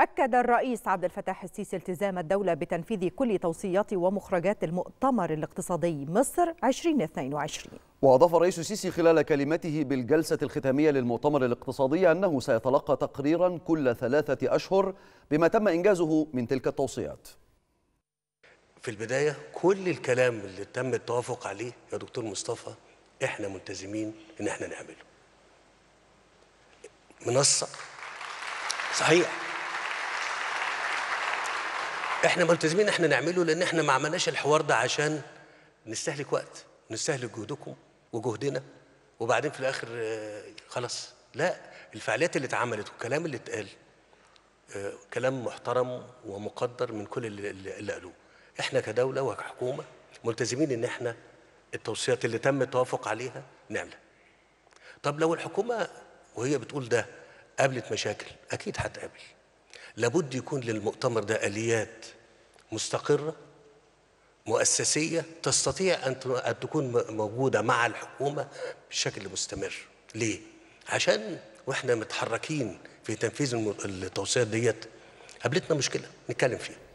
أكد الرئيس عبد الفتاح السيسي التزام الدولة بتنفيذ كل توصيات ومخرجات المؤتمر الاقتصادي مصر 2022 وأضاف الرئيس السيسي خلال كلمته بالجلسة الختامية للمؤتمر الاقتصادي أنه سيتلقى تقريرا كل ثلاثة أشهر بما تم إنجازه من تلك التوصيات في البداية كل الكلام اللي تم التوافق عليه يا دكتور مصطفى إحنا ملتزمين إن إحنا نعمله منصة صحيح احنا ملتزمين احنا نعمله لان احنا ما عملناش الحوار ده عشان نستهلك وقت نستهلك جهدكم وجهدنا وبعدين في الاخر آه، خلاص لا الفعاليات اللي اتعملت والكلام اللي اتقال آه، كلام محترم ومقدر من كل اللي قالوه احنا كدوله وكحكومه ملتزمين ان احنا التوصيات اللي تم التوافق عليها نعملها طب لو الحكومه وهي بتقول ده قابلت مشاكل اكيد هتقابل لابد يكون للمؤتمر ده اليات مستقره مؤسسيه تستطيع ان تكون موجوده مع الحكومه بشكل مستمر ليه عشان واحنا متحركين في تنفيذ التوصيات ديت قابلتنا مشكله نتكلم فيها